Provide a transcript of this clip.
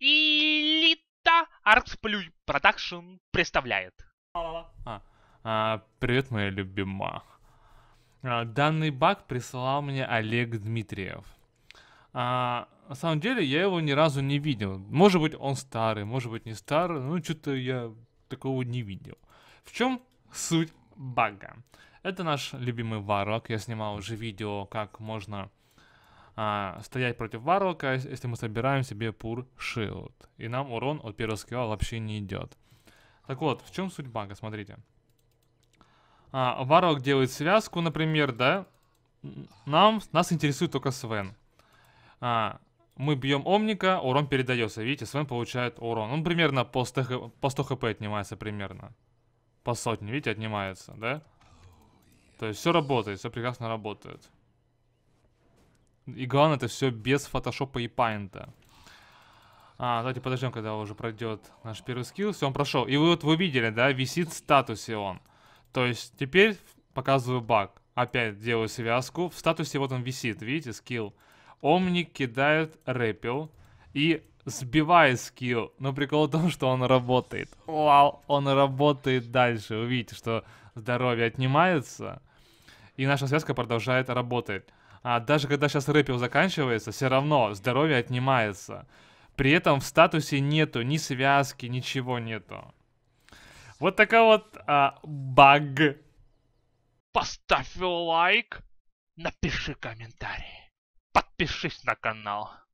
Элита Артсплюй Продакшн представляет. А, а, привет, моя любимая. А, данный баг присылал мне Олег Дмитриев. А, на самом деле я его ни разу не видел. Может быть он старый, может быть не старый, ну что-то я такого не видел. В чем суть бага? Это наш любимый варок. Я снимал уже видео, как можно а, стоять против варлока, если мы собираем себе пур шилд. И нам урон от первого скилла вообще не идет. Так вот, в чем суть бага, смотрите. А, варлок делает связку, например, да? Нам, нас интересует только Свен. А, мы бьем Омника, урон передается. Видите, Свен получает урон. Он примерно по 100, по 100 хп отнимается примерно. По сотне, видите, отнимается, да? То есть все работает, все прекрасно работает. И главное, это все без фотошопа и пайнта. А, давайте подождем, когда уже пройдет наш первый скилл. Все, он прошел. И вы вот вы видели, да, висит в статусе он. То есть теперь показываю баг. Опять делаю связку. В статусе вот он висит, видите, скилл. Омник кидает рэпил и сбивает скилл. Но прикол в том, что он работает. Вау, он работает дальше. Вы видите, что здоровье отнимается. И наша связка продолжает работать а, даже когда сейчас рэпил заканчивается, все равно здоровье отнимается. При этом в статусе нету ни связки, ничего нету. Вот такая вот а, баг. Поставь лайк, напиши комментарий, подпишись на канал.